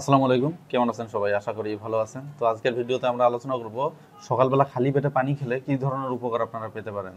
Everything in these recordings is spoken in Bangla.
আসসালামু আলাইকুম কেমন আছেন সবাই আশা করি ভালো আছেন তো আজকের ভিডিওতে আমরা আলোচনা করব সকালবেলা খালি পেটে পানি খেলে কি ধরনের উপকার আপনারা পেতে পারেন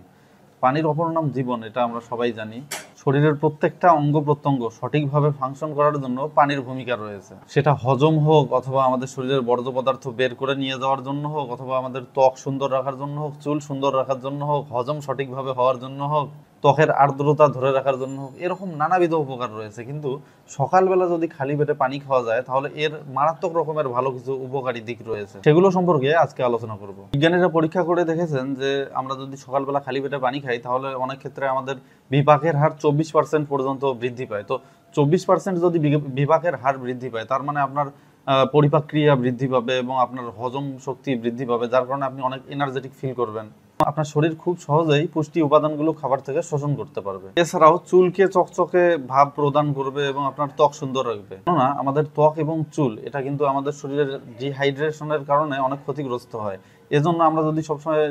পানির অপর নাম জীবন এটা আমরা সবাই জানি শরীরের প্রত্যেকটা অঙ্গ প্রত্যঙ্গ সঠিকভাবে ফাংশন করার জন্য পানির ভূমিকা রয়েছে সেটা হজম হোক অথবা আমাদের শরীরের বর্জ্য পদার্থ বের করে নিয়ে যাওয়ার জন্য হোক অথবা আমাদের ত্বক সুন্দর রাখার জন্য হোক চুল সুন্দর রাখার জন্য হোক হজম সঠিকভাবে হওয়ার জন্য হোক ত্বকের আর্দ্রতা ধরে রাখার জন্য এরকম নানাবিধ উপকার রয়েছে কিন্তু সকালবেলা যদি খালি পেটে পানি খাওয়া যায় তাহলে এর মারাত্মক রকমের ভালো কিছু উপকারী দিক রয়েছে সেগুলো সম্পর্কে আজকে আলোচনা করব বিজ্ঞানীরা পরীক্ষা করে দেখেছেন যে আমরা যদি সকালবেলা খালি পেটে পানি খাই তাহলে অনেক ক্ষেত্রে আমাদের বিপাকের হার চব্বিশ পার্সেন্ট পর্যন্ত বৃদ্ধি পায় তো চব্বিশ পার্সেন্ট যদি বিপাকের হার বৃদ্ধি পায় তার মানে আপনার পরিপাক ক্রিয়া বৃদ্ধি পাবে এবং আপনার হজম শক্তি বৃদ্ধি পাবে যার কারণে আপনি অনেক এনার্জেটিক ফিল করবেন আপনার শরীর খুব সহজেই পুষ্টি উপাদানগুলো খাবার থেকে শোষণ করতে পারবে এছাড়াও চুলকে চকচকে ভাব প্রদান করবে এবং আপনার ত্বক সুন্দর রাখবে কেননা আমাদের ত্বক এবং চুল এটা কিন্তু আমাদের শরীরের ডিহাইড্রেশনের কারণে অনেক ক্ষতিগ্রস্ত হয় এজন্য আমরা যদি সবসময়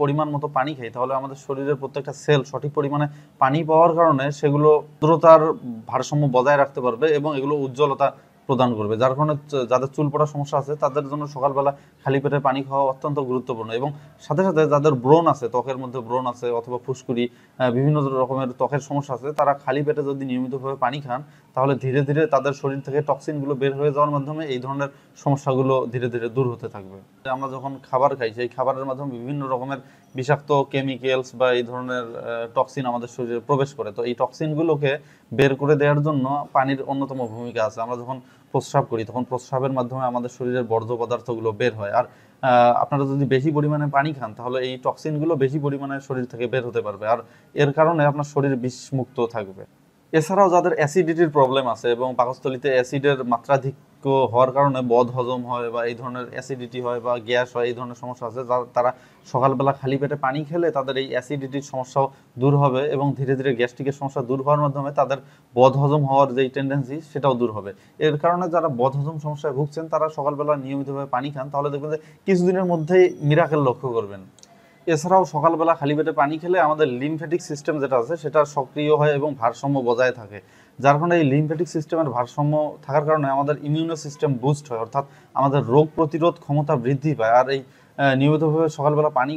পরিমাণ মতো পানি খাই তাহলে আমাদের শরীরের প্রত্যেকটা সেল সঠিক পরিমাণে পানি পাওয়ার কারণে সেগুলো দ্রুততার ভারসাম্য বজায় রাখতে পারবে এবং এগুলো উজ্জ্বলতা প্রদান করবে যার কারণে যাদের চুল পড়ার সমস্যা আছে তাদের জন্য সকালবেলা খালি পেটে পানি খাওয়া অত্যন্ত গুরুত্বপূর্ণ এবং সাথে সাথে যাদের ব্রণ আছে ত্বকের মধ্যে ব্রণ আছে অথবা ফুসকুড়ি বিভিন্ন রকমের ত্বকের সমস্যা আছে তারা খালি পেটে যদি নিয়মিতভাবে পানি খান তাহলে ধীরে ধীরে তাদের শরীর থেকে টক্সিনগুলো বের হয়ে যাওয়ার মাধ্যমে এই ধরনের সমস্যাগুলো ধীরে ধীরে দূর হতে থাকবে আমরা যখন খাবার খাই সেই খাবারের মাধ্যমে বিভিন্ন রকমের বিষাক্ত কেমিক্যালস বা এই ধরনের টক্সিন আমাদের শরীরে প্রবেশ করে তো এই টক্সিনগুলোকে বের করে দেওয়ার জন্য পানির অন্যতম ভূমিকা আছে আমরা যখন প্রস্রাব করি তখন প্রস্রাবের মাধ্যমে আমাদের শরীরের বর্জ্য পদার্থগুলো বের হয় আর আপনারা যদি বেশি পরিমাণে পানি খান তাহলে এই টক্সিনগুলো বেশি পরিমাণে শরীর থেকে বের হতে পারবে আর এর কারণে আপনার শরীর বিষমুক্ত থাকবে এছাড়াও যাদের অ্যাসিডিটির প্রবলেম আছে এবং পাকস্থলিতে অ্যাসিডের মাত্রাধিক হওয়ার কারণে বদ হজম হয় বা এই ধরনের অ্যাসিডিটি হয় বা গ্যাস হয় এই ধরনের সমস্যা আছে তারা সকালবেলা খালি পেটে পানি খেলে তাদের এই অ্যাসিডিটির সমস্যাও দূর হবে এবং ধীরে ধীরে গ্যাস্ট্রিকের সমস্যা দূর হওয়ার মাধ্যমে তাদের বদ হজম হওয়ার যেই টেন্ডেন্সি সেটাও দূর হবে এর কারণে যারা বদ হজম সমস্যায় ভুগছেন তারা সকালবেলা নিয়মিতভাবে পানি খান তাহলে দেখবেন যে কিছুদিনের মধ্যেই মিরাকেল লক্ষ্য করবেন এছাড়াও সকালবেলা খালি পেটে পানি খেলে আমাদের লিমফেটিক সিস্টেম যেটা আছে সেটা সক্রিয় হয় এবং ভারসাম্য বজায় থাকে যার কারণে এই লিম্ফেটিক সিস্টেমের ভারসাম্য থাকার কারণে আমাদের ইমিউনো সিস্টেম বুস্ট হয় অর্থাৎ আমাদের রোগ প্রতিরোধ ক্ষমতা বৃদ্ধি পায় আর এই নিয়মিতভাবে সকালবেলা পানি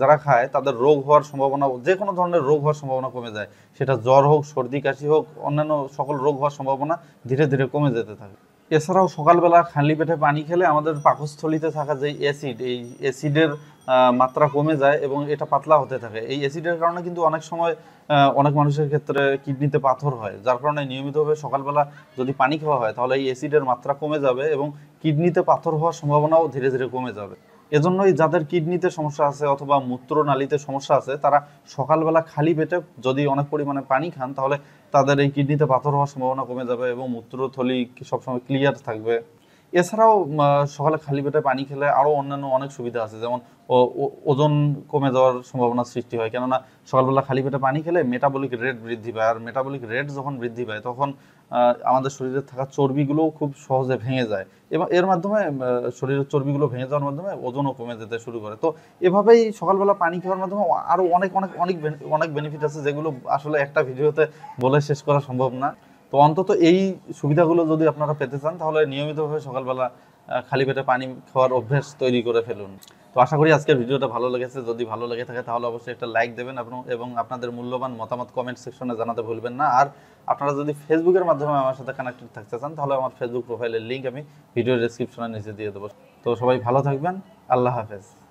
যারা খায় তাদের রোগ হওয়ার সম্ভাবনা যে কোনো ধরনের রোগ হওয়ার সম্ভাবনা কমে যায় সেটা জ্বর হোক সর্দি কাশি হোক অন্যান্য সকল রোগ হওয়ার সম্ভাবনা ধীরে ধীরে কমে যেতে থাকে এছাড়াও সকালবেলা খালি পেটে পানি খেলে আমাদের পাকস্থলিতে থাকা যে অ্যাসিড এই অ্যাসিডের মাত্রা কমে যায় এবং এটা পাতলা হতে থাকে এই অ্যাসিডের কারণে কিন্তু অনেক সময় অনেক মানুষের ক্ষেত্রে কিডনিতে পাথর হয় যার কারণে নিয়মিতভাবে সকালবেলা যদি পানি খাওয়া হয় তাহলে এই অ্যাসিডের মাত্রা কমে যাবে এবং কিডনিতে পাথর হওয়ার সম্ভাবনাও ধীরে ধীরে কমে যাবে এজন্যই যাদের কিডনিতে সমস্যা আছে অথবা মূত্রনালীতে সমস্যা আছে তারা সকালবেলা খালি পেটে যদি অনেক পরিমাণে পানি খান তাহলে তাদের এই কিডনিতে পাথর হওয়ার সম্ভাবনা কমে যাবে এবং মূত্রথলি সবসময় ক্লিয়ার থাকবে এছাড়াও সকালে খালি পেটে পানি খেলে আরও অন্যান্য অনেক সুবিধা আছে যেমন ওজন কমে যাওয়ার সম্ভাবনা সৃষ্টি হয় কেননা সকালবেলা খালি পেটে পানি খেলে মেটাবলিক রেট বৃদ্ধি পায় আর মেটাবলিক রেট যখন বৃদ্ধি পায় তখন আমাদের শরীরে থাকা চর্বিগুলোও খুব সহজে ভেঙে যায় এবং এর মাধ্যমে শরীরের চর্বিগুলো ভেঙে যাওয়ার মাধ্যমে ওজনও কমে যেতে শুরু করে তো এভাবেই সকালবেলা পানি খাওয়ার মাধ্যমে আরও অনেক অনেক অনেক অনেক বেনিফিট আছে যেগুলো আসলে একটা ভিডিওতে বলে শেষ করা সম্ভব না তো অন্তত এই সুবিধাগুলো যদি আপনারা পেতে চান তাহলে নিয়মিতভাবে সকালবেলা খালি পেটে পানি খাওয়ার অভ্যেস তৈরি করে ফেলুন তো আশা করি আজকের ভিডিওটা ভালো লেগেছে যদি ভালো লেগে থাকে তাহলে অবশ্যই একটা লাইক দেবেন এবং আপনাদের মূল্যবান মতামত কমেন্ট সেকশনে জানাতে ভুলবেন না আর আপনারা যদি ফেসবুকের মাধ্যমে আমার সাথে কানেক্টেড থাকতে চান তাহলে আমার ফেসবুক প্রোফাইলের লিঙ্ক আমি ভিডিও ডিসক্রিপশনে নিচে দিয়ে দেবো তো সবাই ভালো থাকবেন আল্লাহ হাফেজ